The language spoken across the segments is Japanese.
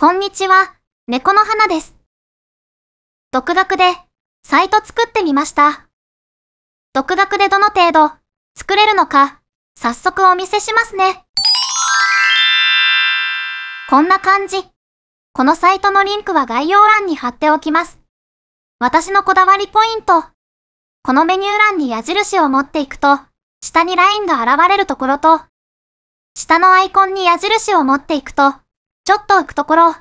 こんにちは、猫の花です。独学でサイト作ってみました。独学でどの程度作れるのか、早速お見せしますね。こんな感じ。このサイトのリンクは概要欄に貼っておきます。私のこだわりポイント。このメニュー欄に矢印を持っていくと、下にラインが現れるところと、下のアイコンに矢印を持っていくと、ちょっと浮くところ。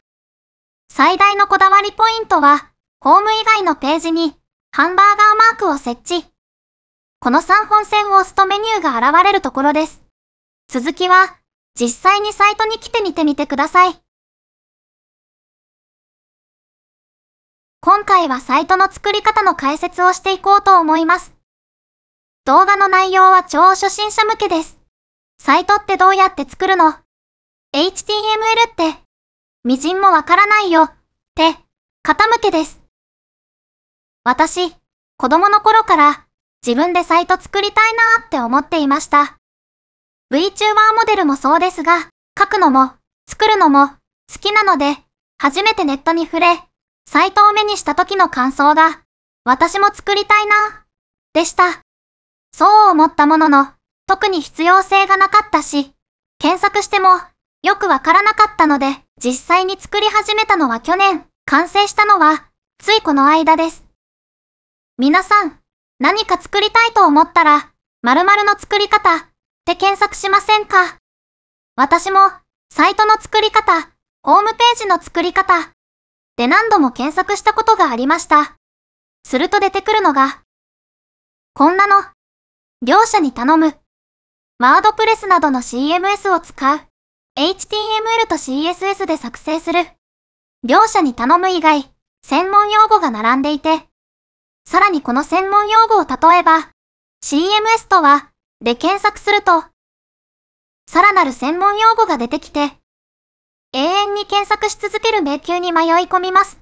最大のこだわりポイントは、ホーム以外のページに、ハンバーガーマークを設置。この3本線を押すとメニューが現れるところです。続きは、実際にサイトに来てみてみてください。今回はサイトの作り方の解説をしていこうと思います。動画の内容は超初心者向けです。サイトってどうやって作るの HTML って、微塵もわからないよ、って、傾けです。私、子供の頃から自分でサイト作りたいなーって思っていました。VTuber モデルもそうですが、書くのも、作るのも、好きなので、初めてネットに触れ、サイトを目にした時の感想が、私も作りたいな、でした。そう思ったものの、特に必要性がなかったし、検索してもよくわからなかったので、実際に作り始めたのは去年、完成したのは、ついこの間です。皆さん、何か作りたいと思ったら、〇〇の作り方って検索しませんか私も、サイトの作り方、ホームページの作り方で何度も検索したことがありました。すると出てくるのが、こんなの、業者に頼む、ワードプレスなどの CMS を使う。HTML と CSS で作成する。両者に頼む以外、専門用語が並んでいて、さらにこの専門用語を例えば、CMS とは、で検索すると、さらなる専門用語が出てきて、永遠に検索し続ける迷宮に迷い込みます。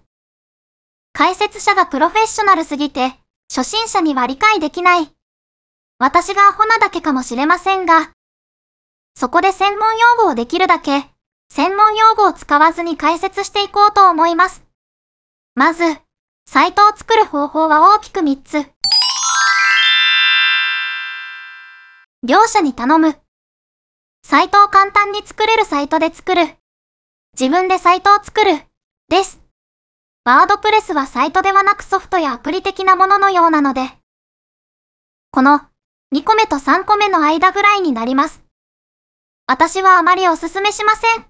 解説者がプロフェッショナルすぎて、初心者には理解できない。私がアホなだけかもしれませんが、そこで専門用語をできるだけ、専門用語を使わずに解説していこうと思います。まず、サイトを作る方法は大きく3つ。両者に頼む。サイトを簡単に作れるサイトで作る。自分でサイトを作る。です。ワードプレスはサイトではなくソフトやアプリ的なもののようなので、この2個目と3個目の間ぐらいになります。私はあまりおすすめしません。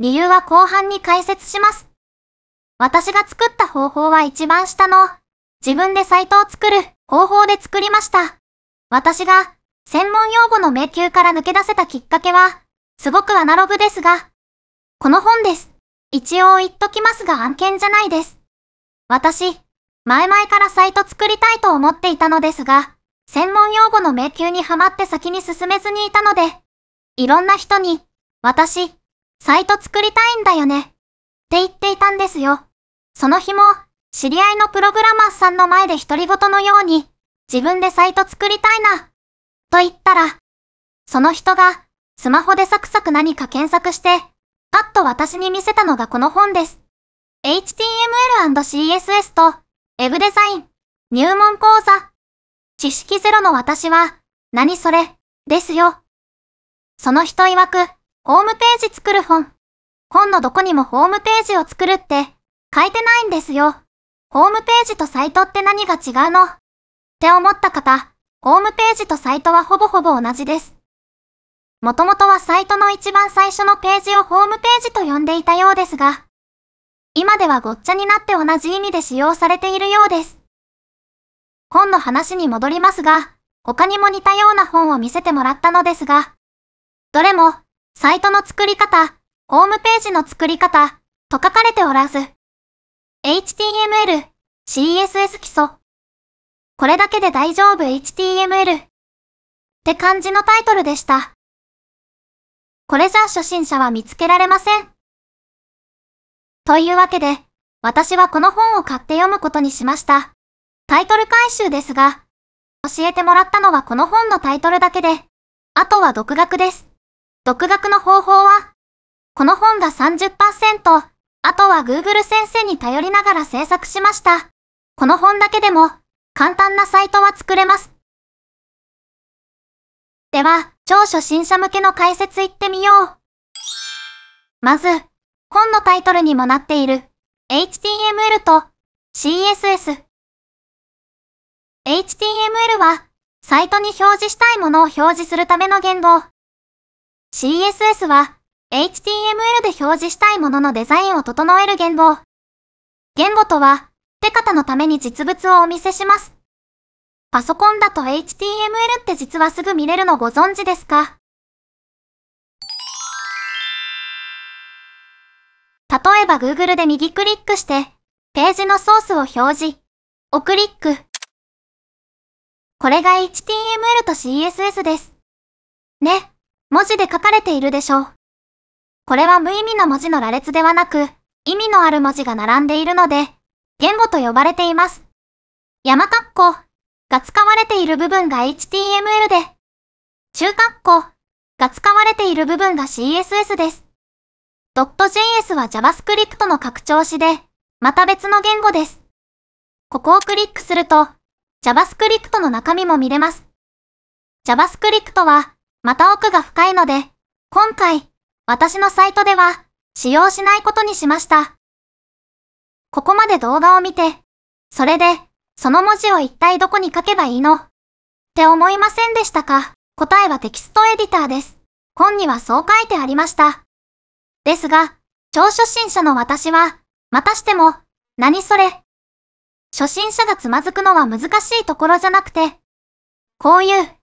理由は後半に解説します。私が作った方法は一番下の、自分でサイトを作る方法で作りました。私が、専門用語の迷宮から抜け出せたきっかけは、すごくアナログですが、この本です。一応言っときますが案件じゃないです。私、前々からサイト作りたいと思っていたのですが、専門用語の迷宮にはまって先に進めずにいたので、いろんな人に、私、サイト作りたいんだよね。って言っていたんですよ。その日も、知り合いのプログラマーさんの前で独り言のように、自分でサイト作りたいな。と言ったら、その人が、スマホでサクサク何か検索して、パッと私に見せたのがこの本です。HTML&CSS と、エェブデザイン、入門講座。知識ゼロの私は、何それ、ですよ。その人曰く、ホームページ作る本。本のどこにもホームページを作るって書いてないんですよ。ホームページとサイトって何が違うのって思った方、ホームページとサイトはほぼほぼ同じです。もともとはサイトの一番最初のページをホームページと呼んでいたようですが、今ではごっちゃになって同じ意味で使用されているようです。本の話に戻りますが、他にも似たような本を見せてもらったのですが、どれも、サイトの作り方、ホームページの作り方、と書かれておらず、HTML、CSS 基礎。これだけで大丈夫 HTML って感じのタイトルでした。これじゃ初心者は見つけられません。というわけで、私はこの本を買って読むことにしました。タイトル回収ですが、教えてもらったのはこの本のタイトルだけで、あとは独学です。独学の方法は、この本が30%、あとは Google 先生に頼りながら制作しました。この本だけでも、簡単なサイトは作れます。では、超初心者向けの解説いってみよう。まず、本のタイトルにもなっている、HTML と CSS。HTML は、サイトに表示したいものを表示するための言語。CSS は HTML で表示したいもののデザインを整える言語。言語とは、手方のために実物をお見せします。パソコンだと HTML って実はすぐ見れるのご存知ですか例えば Google で右クリックして、ページのソースを表示、をクリック。これが HTML と CSS です。ね。文字で書かれているでしょう。これは無意味な文字の羅列ではなく、意味のある文字が並んでいるので、言語と呼ばれています。山括弧が使われている部分が HTML で、中括弧が使われている部分が CSS です。.js は JavaScript の拡張子で、また別の言語です。ここをクリックすると、JavaScript の中身も見れます。JavaScript は、また奥が深いので、今回、私のサイトでは、使用しないことにしました。ここまで動画を見て、それで、その文字を一体どこに書けばいいのって思いませんでしたか答えはテキストエディターです。本にはそう書いてありました。ですが、超初心者の私は、またしても、何それ初心者がつまずくのは難しいところじゃなくて、こういう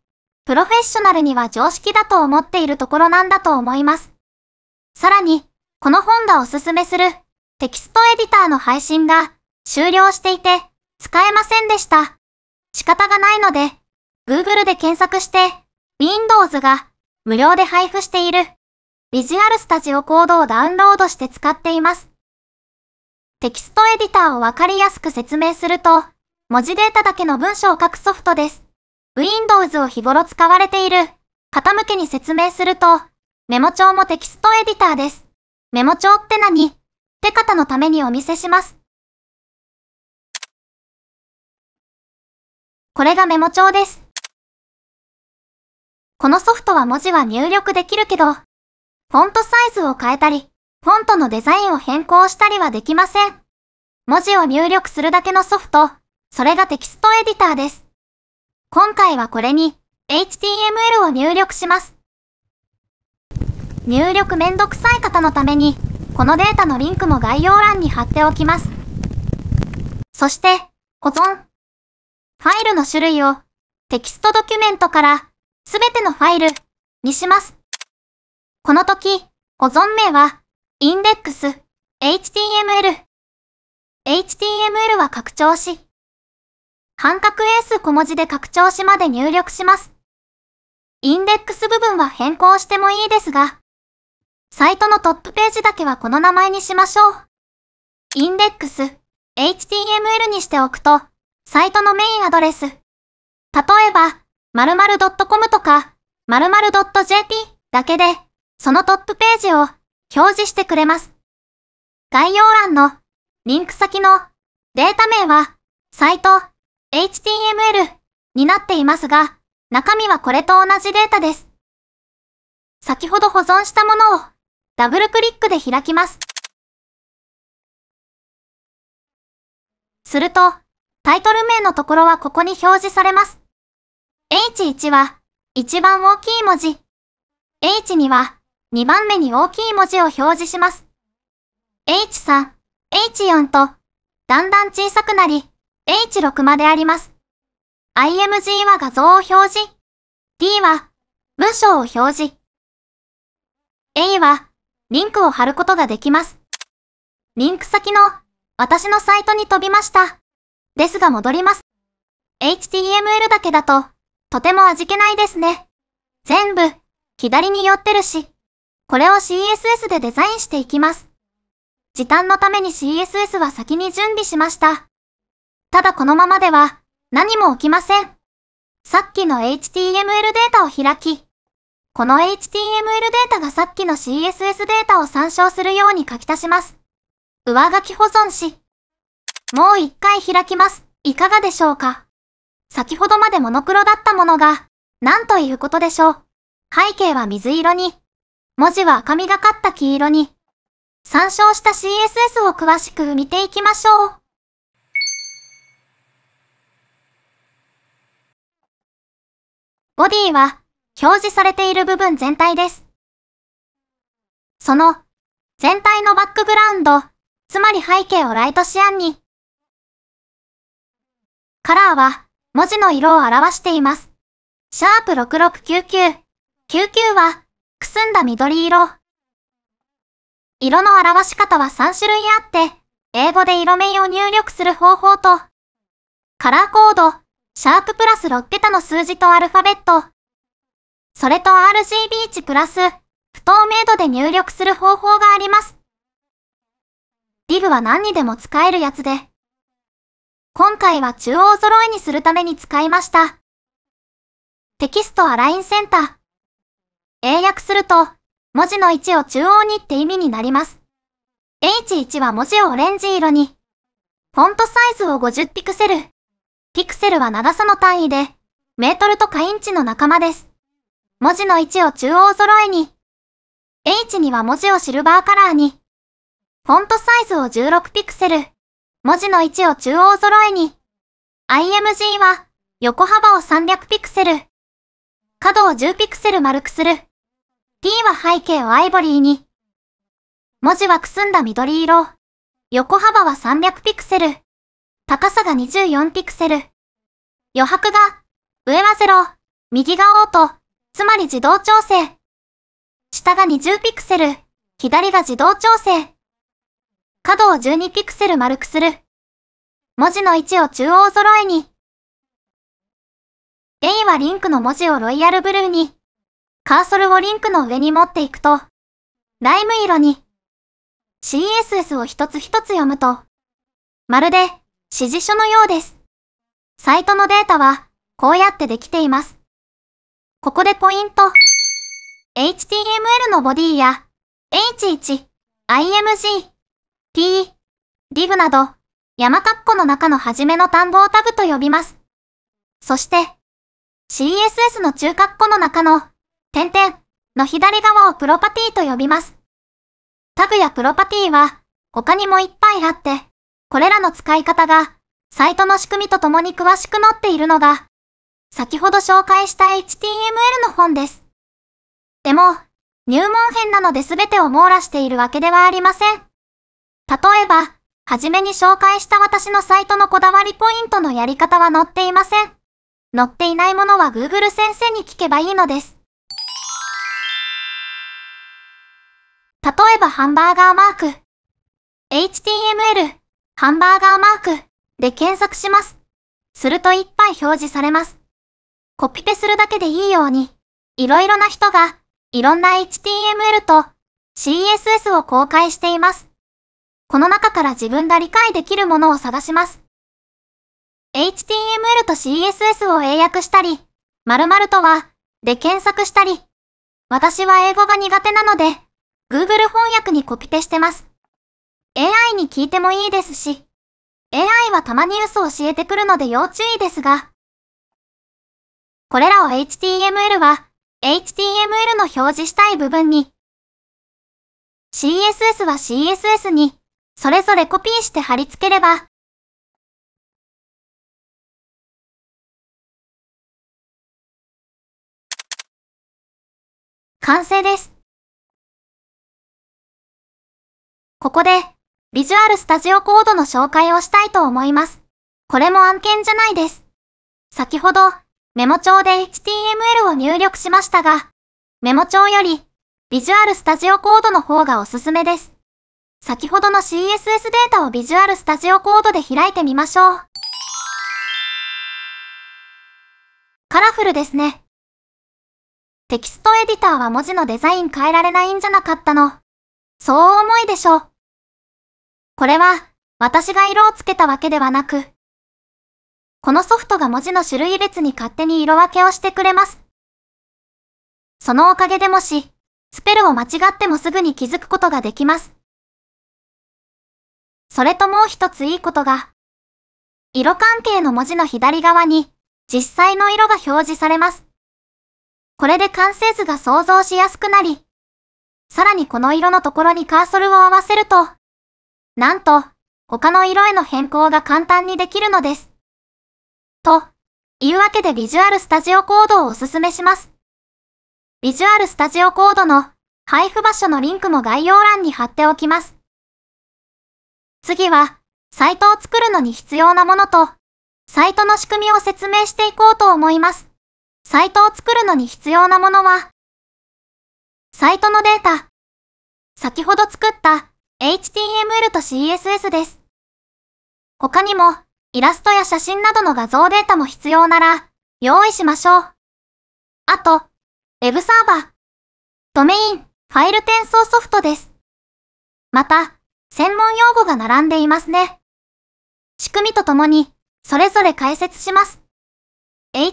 プロフェッショナルには常識だと思っているところなんだと思います。さらに、この本がおすすめするテキストエディターの配信が終了していて使えませんでした。仕方がないので、Google で検索して Windows が無料で配布している Visual Studio Code をダウンロードして使っています。テキストエディターをわかりやすく説明すると、文字データだけの文章を書くソフトです。Windows を日頃使われている方向けに説明すると、メモ帳もテキストエディターです。メモ帳って何って方のためにお見せします。これがメモ帳です。このソフトは文字は入力できるけど、フォントサイズを変えたり、フォントのデザインを変更したりはできません。文字を入力するだけのソフト、それがテキストエディターです。今回はこれに HTML を入力します。入力めんどくさい方のために、このデータのリンクも概要欄に貼っておきます。そして、保存。ファイルの種類をテキストドキュメントからすべてのファイルにします。この時、保存名はインデックス、h t m l HTML は拡張し、半角英数小文字で拡張子まで入力します。インデックス部分は変更してもいいですが、サイトのトップページだけはこの名前にしましょう。インデックス、HTML にしておくと、サイトのメインアドレス。例えば、〇〇 .com とか、〇〇 .jp だけで、そのトップページを表示してくれます。概要欄のリンク先のデータ名は、サイト HTML になっていますが、中身はこれと同じデータです。先ほど保存したものをダブルクリックで開きます。すると、タイトル名のところはここに表示されます。H1 は一番大きい文字。H2 は2番目に大きい文字を表示します。H3、H4 とだんだん小さくなり、H6 まであります。IMG は画像を表示。D は文章を表示。A はリンクを貼ることができます。リンク先の私のサイトに飛びました。ですが戻ります。HTML だけだととても味気ないですね。全部左に寄ってるし、これを CSS でデザインしていきます。時短のために CSS は先に準備しました。ただこのままでは何も起きません。さっきの HTML データを開き、この HTML データがさっきの CSS データを参照するように書き足します。上書き保存し、もう一回開きます。いかがでしょうか先ほどまでモノクロだったものが、なんということでしょう。背景は水色に、文字は赤みがかった黄色に、参照した CSS を詳しく見ていきましょう。ボディは表示されている部分全体です。その全体のバックグラウンド、つまり背景をライトシアンに。カラーは文字の色を表しています。シャープ6699。99はくすんだ緑色。色の表し方は3種類あって、英語で色面を入力する方法と、カラーコード、シャーププラス6桁の数字とアルファベット。それと RGB 値プラス、不透明度で入力する方法があります。リブは何にでも使えるやつで。今回は中央揃いにするために使いました。テキストアラインセンター。英訳すると、文字の位置を中央にって意味になります。H1 は文字をオレンジ色に、フォントサイズを50ピクセル、ピクセルは長さの単位で、メートルとかインチの仲間です。文字の位置を中央揃えに、H には文字をシルバーカラーに、フォントサイズを16ピクセル、文字の位置を中央揃えに、IMG は横幅を300ピクセル、角を10ピクセル丸くする、T は背景をアイボリーに、文字はくすんだ緑色、横幅は300ピクセル、高さが24ピクセル。余白が、上は0、右がオート、つまり自動調整。下が20ピクセル、左が自動調整。角を12ピクセル丸くする。文字の位置を中央揃えに。A はリンクの文字をロイヤルブルーに。カーソルをリンクの上に持っていくと、ライム色に。CSS を一つ一つ読むと、まるで、指示書のようです。サイトのデータは、こうやってできています。ここでポイント。HTML のボディや、H1、IMG、T、div など、山括弧の中の初めの単語をタブと呼びます。そして、CSS の中括弧の中の、点々の左側をプロパティと呼びます。タグやプロパティは、他にもいっぱいあって、これらの使い方が、サイトの仕組みとともに詳しくなっているのが、先ほど紹介した HTML の本です。でも、入門編なので全てを網羅しているわけではありません。例えば、はじめに紹介した私のサイトのこだわりポイントのやり方は載っていません。載っていないものは Google 先生に聞けばいいのです。例えばハンバーガーマーク、HTML、ハンバーガーマークで検索します。するといっぱい表示されます。コピペするだけでいいように、いろいろな人が、いろんな HTML と CSS を公開しています。この中から自分が理解できるものを探します。HTML と CSS を英訳したり、〇〇とは、で検索したり、私は英語が苦手なので、Google 翻訳にコピペしてます。AI に聞いてもいいですし、AI はたまに嘘を教えてくるので要注意ですが、これらを HTML は HTML の表示したい部分に、CSS は CSS に、それぞれコピーして貼り付ければ、完成です。ここでビジュアルスタジオコードの紹介をしたいと思います。これも案件じゃないです。先ほど、メモ帳で HTML を入力しましたが、メモ帳より、ビジュアルスタジオコードの方がおすすめです。先ほどの CSS データをビジュアルスタジオコードで開いてみましょう。カラフルですね。テキストエディターは文字のデザイン変えられないんじゃなかったの。そう思いでしょう。これは、私が色をつけたわけではなく、このソフトが文字の種類別に勝手に色分けをしてくれます。そのおかげでもし、スペルを間違ってもすぐに気づくことができます。それともう一ついいことが、色関係の文字の左側に実際の色が表示されます。これで完成図が想像しやすくなり、さらにこの色のところにカーソルを合わせると、なんと、他の色への変更が簡単にできるのです。と、いうわけでビジュアルスタジオコードをおすすめします。ビジュアルスタジオコードの配布場所のリンクも概要欄に貼っておきます。次は、サイトを作るのに必要なものと、サイトの仕組みを説明していこうと思います。サイトを作るのに必要なものは、サイトのデータ、先ほど作った HTML と CSS です。他にも、イラストや写真などの画像データも必要なら、用意しましょう。あと、Web サーバー、ドメイン、ファイル転送ソフトです。また、専門用語が並んでいますね。仕組みとともに、それぞれ解説します。HTML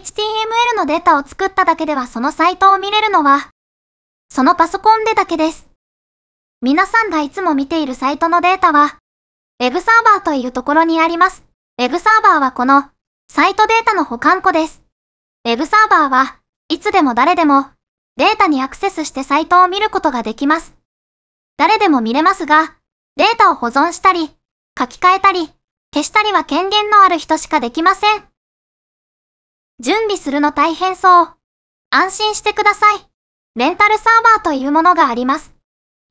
のデータを作っただけではそのサイトを見れるのは、そのパソコンでだけです。皆さんがいつも見ているサイトのデータは、Web サーバーというところにあります。Web サーバーはこの、サイトデータの保管庫です。Web サーバーは、いつでも誰でも、データにアクセスしてサイトを見ることができます。誰でも見れますが、データを保存したり、書き換えたり、消したりは権限のある人しかできません。準備するの大変そう。安心してください。レンタルサーバーというものがあります。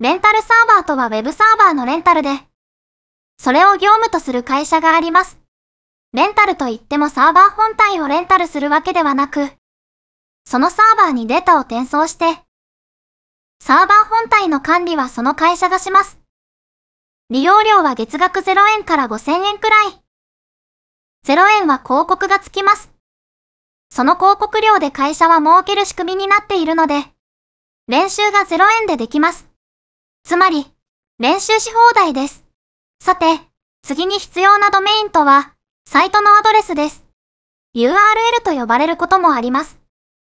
レンタルサーバーとは Web サーバーのレンタルで、それを業務とする会社があります。レンタルといってもサーバー本体をレンタルするわけではなく、そのサーバーにデータを転送して、サーバー本体の管理はその会社がします。利用料は月額0円から5000円くらい。0円は広告がつきます。その広告料で会社は儲ける仕組みになっているので、練習が0円でできます。つまり、練習し放題です。さて、次に必要なドメインとは、サイトのアドレスです。URL と呼ばれることもあります。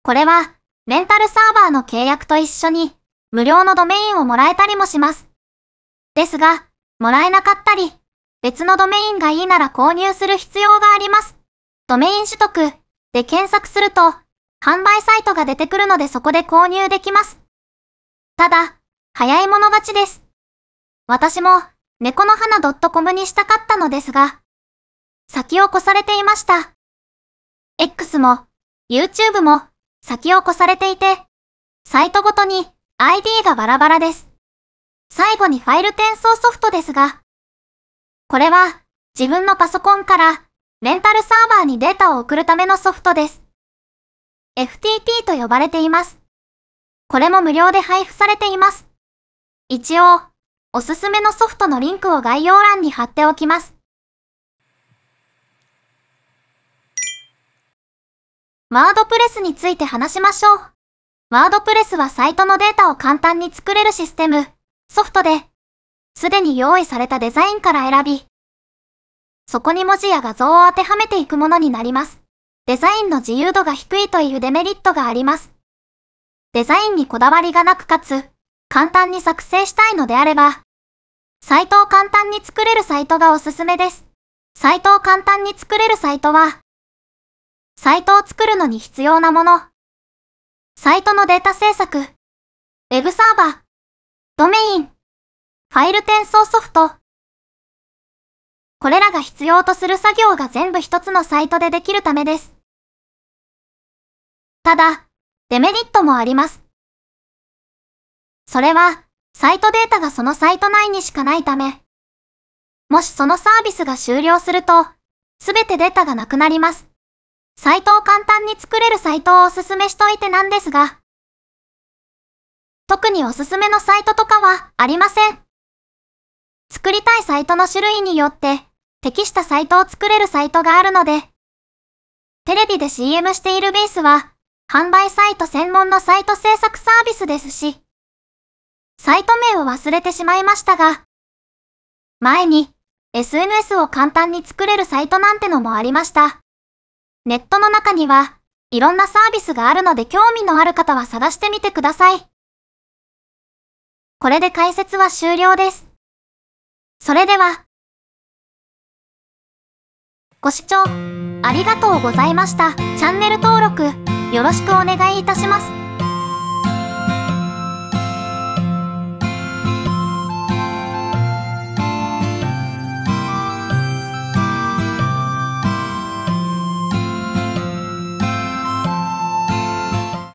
これは、レンタルサーバーの契約と一緒に、無料のドメインをもらえたりもします。ですが、もらえなかったり、別のドメインがいいなら購入する必要があります。ドメイン取得で検索すると、販売サイトが出てくるのでそこで購入できます。ただ、早い者勝ちです。私も、猫の花 .com にしたかったのですが、先を越されていました。X も、YouTube も、先を越されていて、サイトごとに ID がバラバラです。最後にファイル転送ソフトですが、これは自分のパソコンからレンタルサーバーにデータを送るためのソフトです。FTP と呼ばれています。これも無料で配布されています。一応、おすすめのソフトのリンクを概要欄に貼っておきます。ワードプレスについて話しましょう。ワードプレスはサイトのデータを簡単に作れるシステム、ソフトで、すでに用意されたデザインから選び、そこに文字や画像を当てはめていくものになります。デザインの自由度が低いというデメリットがあります。デザインにこだわりがなくかつ、簡単に作成したいのであれば、サイトを簡単に作れるサイトがおすすめです。サイトを簡単に作れるサイトは、サイトを作るのに必要なもの、サイトのデータ制作、ウェブサーバー、ドメイン、ファイル転送ソフト、これらが必要とする作業が全部一つのサイトでできるためです。ただ、デメリットもあります。それは、サイトデータがそのサイト内にしかないため、もしそのサービスが終了すると、すべてデータがなくなります。サイトを簡単に作れるサイトをおすすめしといてなんですが、特におすすめのサイトとかはありません。作りたいサイトの種類によって適したサイトを作れるサイトがあるので、テレビで CM しているベースは販売サイト専門のサイト制作サービスですし、サイト名を忘れてしまいましたが、前に SNS を簡単に作れるサイトなんてのもありました。ネットの中には、いろんなサービスがあるので興味のある方は探してみてください。これで解説は終了です。それでは、ご視聴ありがとうございました。チャンネル登録よろしくお願いいたします。